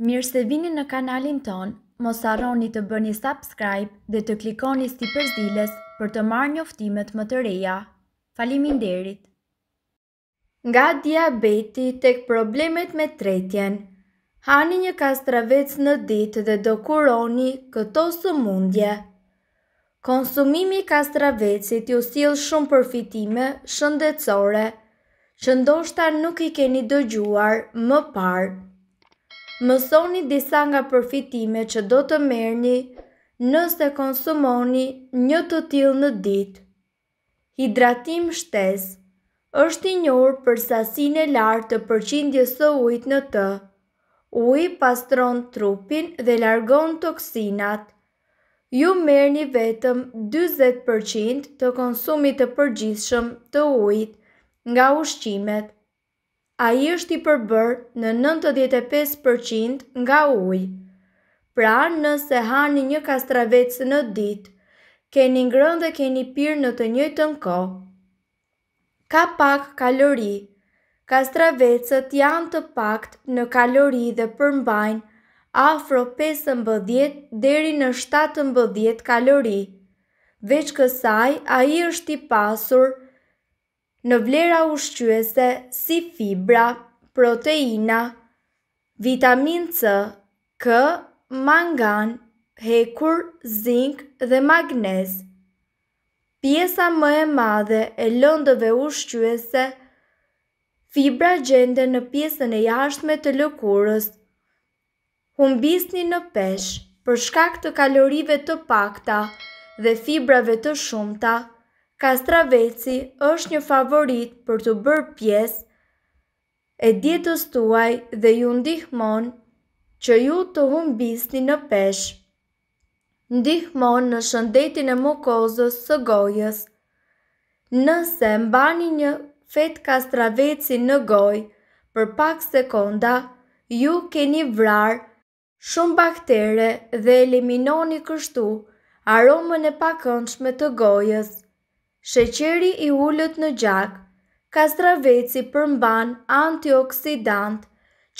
Mirë se vini në kanalin ton, mos arroni të bëni subscribe dhe të klikoni sti përzdiles për të marrë një më të reja. Falimin derit! Nga diabeti tek problemet me tretjen, hani një kastravec në ditë dhe do kuroni këto së mundje. Konsumimi kastravecit ju s'il shumë përfitime shëndetsore, që ndoshta nuk i keni dëgjuar më parë mësoni disa nga përfitime që do të merni nëse konsumoni një të tilë në ditë. Hidratim shtes është i njërë për sasin e lartë të përqindje së ujtë në të. Uj pastron trupin dhe largon toksinat. Ju merni vetëm 20% të konsumit të përgjithshëm të ujtë nga ushqimet a i është i përbërë në 95% nga ujë. Pra nëse hani një kastravec në ditë, keni ngrën dhe keni pirë në të njëjtën kohë. Ka pak kalori. Kastravecët janë të pakt në kalori dhe përmbajnë afro 15 deri në 17 kalori. Veç kësaj, a i është i pasur në vlera ushqyese si fibra, proteina, vitamin C, K, mangan, hekur, zinc dhe magnez. Pjesa më e madhe e lëndëve ushqyese, fibra gjende në pjesën e jashtme të lëkurës. Humbisni në peshë për shkak të kalorive të pakta dhe fibrave të shumta, Kastraveci është një favorit për të bërë pjesë e dietës tuaj dhe ju ndihmon që ju të humbisni në pesh. Ndihmon në shëndetin e mukozës së gojës. Nëse mbani një fet kastraveci në gojë për pak sekonda, ju keni vrarë shumë baktere dhe eliminoni kështu aromën e pakëndshme të gojës. Sheqeri i ullët në gjak, kastraveci përmban antioksidant,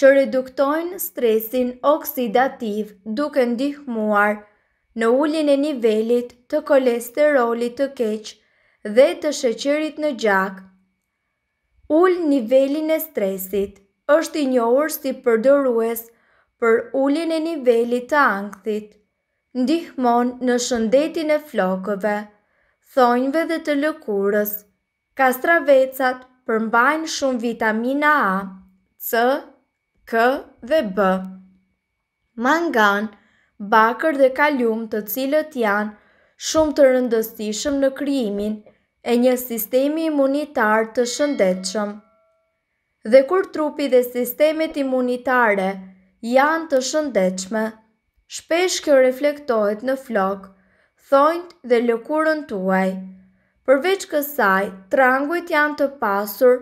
që reduktojnë stresin oksidativ duke ndihmuar në ullin e nivelit të kolesterolit të keq dhe të sheqerit në gjak. Ull nivelin e stresit është i njohur si përdorues për ullin e nivelit të angthit, ndihmon në shëndetin e flokëve thonjve dhe të lëkurës. Kastravecat përmbajnë shumë vitamina A, C, K dhe B. Mangan, bakër dhe kalium të cilët janë shumë të rëndësishëm në kryimin e një sistemi imunitar të shëndetshëm. Dhe kur trupi dhe sistemet imunitare janë të shëndetshme, shpesh kjo reflektohet në flokë, thonjt dhe lëkurën tuaj. Përveç kësaj, trangujt janë të pasur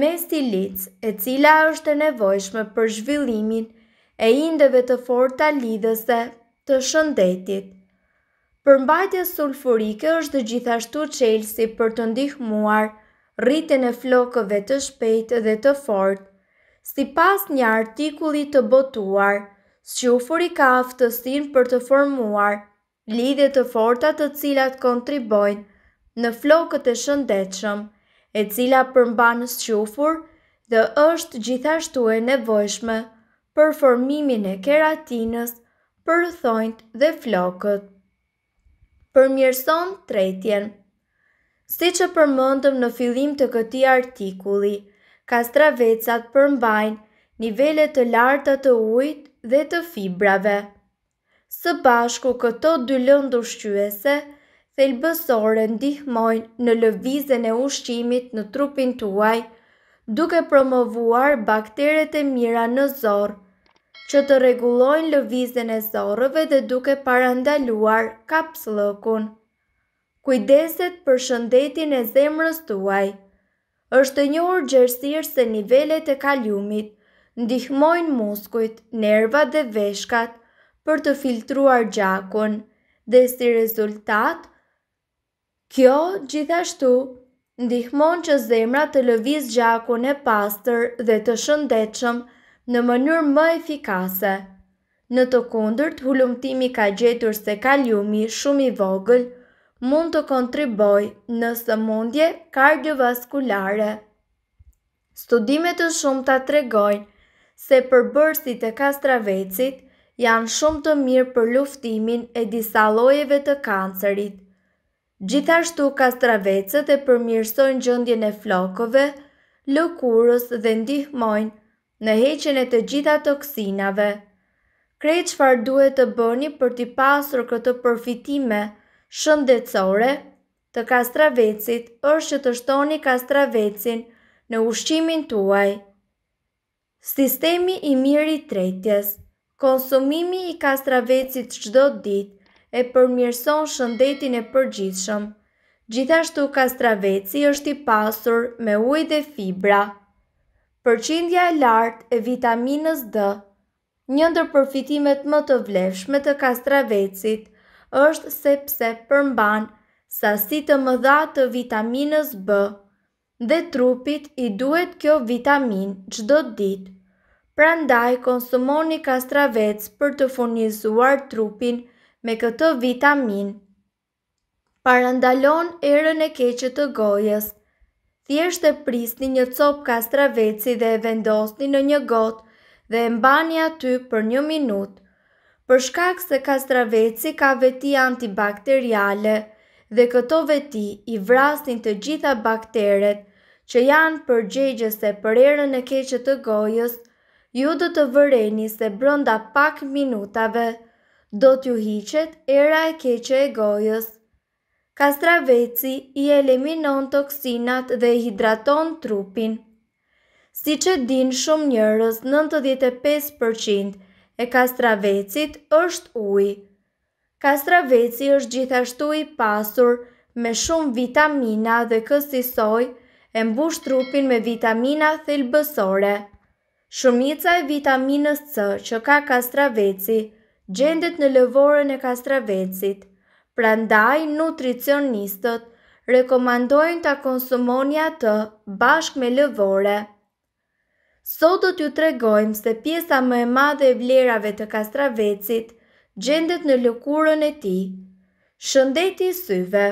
me stilic e cila është e nevojshme për zhvillimin e indeve të forta lidhëse të shëndetit. Përmbajtja sulfurike është gjithashtu qelsi për të ndihmuar rritin e flokëve të shpejtë dhe të fortë. Si pas një artikulli të botuar, sulfuri ka aftësin për të formuar lidhje të forta të cilat kontribojnë në flokët e shëndetshëm, e cila përmban squfur dhe është gjithashtu e nevojshme për formimin e keratinës për thonjt dhe flokët. Përmjerëson tretjen Si që përmëndëm në filim të këti artikuli, kastravecat përmbajnë nivellet të larta të ujt dhe të fibrave. Së bashku këto dy lëndë ushqyese, thelbësore ndihmojnë në lëvizën e ushqimit në trupin tuaj, duke promovuar bakteret e mira në zorë, që të regulojnë lëvizën e zorëve dhe duke parandaluar lëkun. Kujdeset për shëndetin e zemrës tuaj, është një urgjërsirë se nivellet e kaliumit, ndihmojnë muskujt, nervat dhe veshkat, për të filtruar gjakun dhe si rezultat, kjo gjithashtu ndihmon që zemra të lëviz gjakun e pastër dhe të shëndechëm në mënyrë më efikase. Në të kundërt, hulumtimi ka gjetur se kaliumi shumë i vogël mund të kontriboj në sëmundje kardiovaskulare. Studimet të shumë të tregojnë se bërësit e kastravecit – janë shumë të mirë për luftimin e disa llojeve të kancerit. Gjithashtu kastravecët e përmirësojnë gjendjen e flokëve, lëkurës dhe ndihmojnë në heqjen e të gjitha toksinave. Krejt çfarë duhet të bëni për të pasur këtë përfitime shëndetësor të kastravecit është që të shtoni kastravecin në ushqimin tuaj. Sistemi i mirë i tretjes. Konsumimi i kastravecit çdo ditë e përmirëson shëndetin e përgjithshëm. Gjithashtu kastraveci është i pasur me ujë dhe fibra. Përqindja e lartë e vitaminës D, një ndër përfitimet më të vlefshme të kastravecit, është sepse përmban sasi të mëdha të vitaminës B dhe trupit i duhet kjo vitamin çdo ditë. Pra ndaj, konsumoni kastravec për të furnizuar trupin me këtë vitamin. Parandalon erën e keqët të gojës. Thjesht e prisni një cop kastraveci dhe e vendosni në një gotë dhe e mbani aty për një minutë. Për shkak se kastraveci ka veti antibakteriale dhe këto veti i vrasin të gjitha bakteret që janë përgjegjëse për erën e keqët të gojës, ju do të vëreni se brënda pak minutave do t'ju hiqet era e keqe e gojës. Kastraveci i eliminon toksinat dhe i hidraton trupin. Si që din shumë njërës 95% e kastravecit është uj. Kastraveci është gjithashtu i pasur me shumë vitamina dhe kësisoj e mbush trupin me vitamina thelbësore. Shumica e vitaminës C që ka kastraveci, gjendet në lëvore në kastravecit, pra ndaj nutricionistët, rekomandojnë të konsumonja të bashk me lëvore. Sot do t'ju tregojmë se pjesa më e madhe e vlerave të kastravecit gjendet në lëkurën e ti. Shëndet i syve,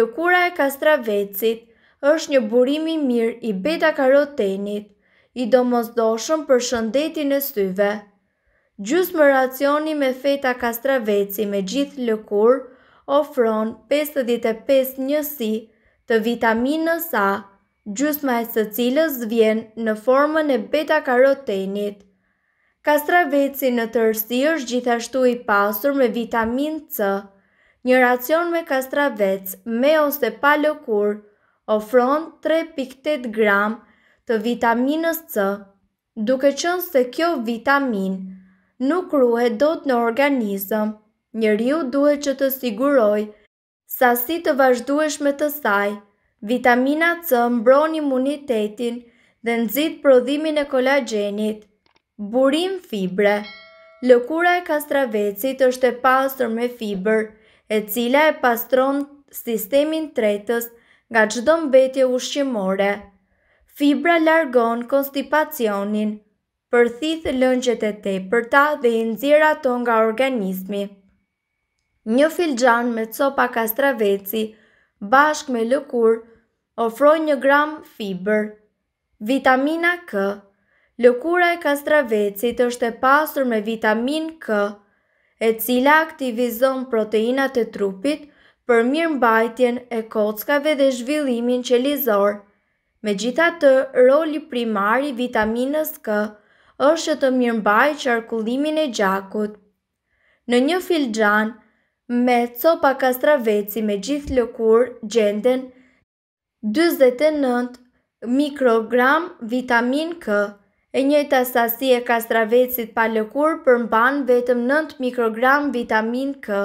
lëkura e kastravecit është një burimi mirë i beta karotenit, i do mos për shëndetin e syve. Gjus më racioni me feta kastraveci me gjithë lëkur, ofron 55 njësi të vitaminës A, gjus më e së cilës vjen në formën e beta karotenit. Kastraveci në tërsi është gjithashtu i pasur me vitaminë C, një racion me kastravec me ose pa lëkur, ofron 3.8 gramë të vitaminës C, duke qënë se kjo vitamin nuk ruhet do të në organizëm, njëriu duhet që të siguroj sa si të vazhduesh me të saj, vitamina C mbron imunitetin dhe nëzit prodhimin e kolagenit, burim fibre. Lëkura e kastravecit është e pasër me fiber, e cila e pastron sistemin tretës nga qdo mbetje ushqimore. Fibra largon konstipacionin, përthith lëngjet e te për ta dhe i nëzira të nga organismi. Një filgjan me copa kastraveci, bashk me lëkur, ofroj një gram fiber. Vitamina K Lëkura e kastravecit është e pasur me vitamin K, e cila aktivizon proteinat e trupit për mirë mbajtjen e kockave dhe zhvillimin qelizorë. Me gjitha të roli primari vitaminës K është të mirëmbaj qarkullimin e gjakut. Në një filxan, me copa kastraveci me gjithë lëkur gjenden 29 mikrogram vitamin K, e njëjta sasi e kastravecit pa lëkur përmban vetëm 9 mikrogram vitamin K.